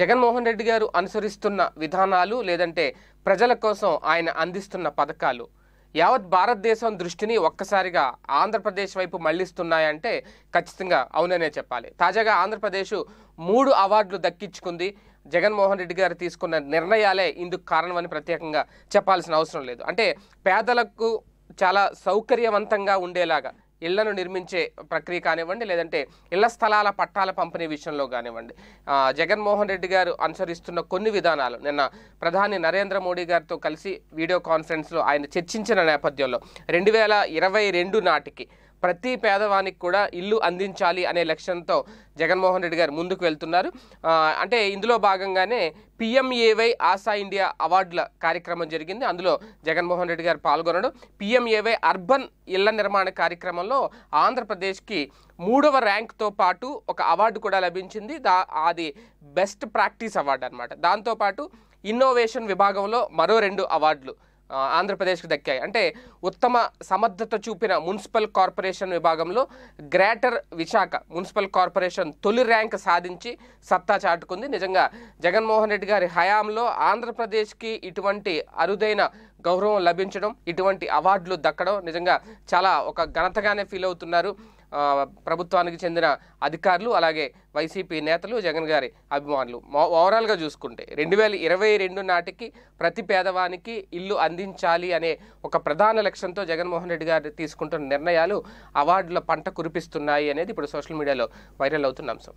జగన్మోహన్ రెడ్డి గారు అనుసరిస్తున్న విధానాలు లేదంటే ప్రజల కోసం ఆయన అందిస్తున్న పథకాలు యావత్ భారతదేశం దృష్టిని ఒక్కసారిగా ఆంధ్రప్రదేశ్ వైపు మళ్లిస్తున్నాయంటే ఖచ్చితంగా అవుననే చెప్పాలి తాజాగా ఆంధ్రప్రదేశ్ మూడు అవార్డులు దక్కించుకుంది జగన్మోహన్ రెడ్డి గారు తీసుకున్న నిర్ణయాలే ఇందుకు కారణమని ప్రత్యేకంగా చెప్పాల్సిన అవసరం లేదు అంటే పేదలకు చాలా సౌకర్యవంతంగా ఉండేలాగా ఇళ్లను నిర్మించే ప్రక్రియ కానివ్వండి లేదంటే ఇళ్ల స్థలాల పట్టాల పంపిణీ విషయంలో కానివ్వండి జగన్మోహన్ రెడ్డి గారు అనుసరిస్తున్న కొన్ని విధానాలు నిన్న ప్రధాని నరేంద్ర మోడీ గారితో కలిసి వీడియో కాన్ఫరెన్స్లో ఆయన చర్చించిన నేపథ్యంలో రెండు నాటికి ప్రతి పేదవానికి కూడా ఇల్లు అందించాలి అనే లక్ష్యంతో జగన్మోహన్ రెడ్డి గారు ముందుకు వెళ్తున్నారు అంటే ఇందులో భాగంగానే పిఎంఏవై ఆశా ఇండియా అవార్డుల కార్యక్రమం జరిగింది అందులో జగన్మోహన్ రెడ్డి గారు పాల్గొనడం పిఎంఏవై అర్బన్ ఇళ్ల నిర్మాణ కార్యక్రమంలో ఆంధ్రప్రదేశ్కి మూడవ ర్యాంక్తో పాటు ఒక అవార్డు కూడా లభించింది దా అది బెస్ట్ ప్రాక్టీస్ అవార్డు అనమాట దాంతోపాటు ఇన్నోవేషన్ విభాగంలో మరో రెండు అవార్డులు ఆంధ్రప్రదేశ్కి దక్కాయి అంటే ఉత్తమ సమర్థత చూపిన మున్సిపల్ కార్పొరేషన్ విభాగంలో గ్రేటర్ విశాఖ మున్సిపల్ కార్పొరేషన్ తొలి ర్యాంక్ సాధించి సత్తా చాటుకుంది నిజంగా జగన్మోహన్ రెడ్డి గారి హయాంలో ఆంధ్రప్రదేశ్కి ఇటువంటి అరుదైన గౌరవం లభించడం ఇటువంటి అవార్డులు దక్కడం నిజంగా చాలా ఒక ఘనతగానే ఫీల్ అవుతున్నారు ప్రభుత్వానికి చెందిన అధికారులు అలాగే వైసీపీ నేతలు జగన్ గారి అభిమానులు ఓవరాల్గా చూసుకుంటే రెండు వేల ఇరవై రెండు నాటికి ప్రతి పేదవానికి ఇల్లు అందించాలి అనే ఒక ప్రధాన లక్ష్యంతో జగన్మోహన్ రెడ్డి గారు తీసుకుంటున్న నిర్ణయాలు అవార్డుల పంట కురిపిస్తున్నాయి అనేది ఇప్పుడు సోషల్ మీడియాలో వైరల్ అవుతున్న అంశం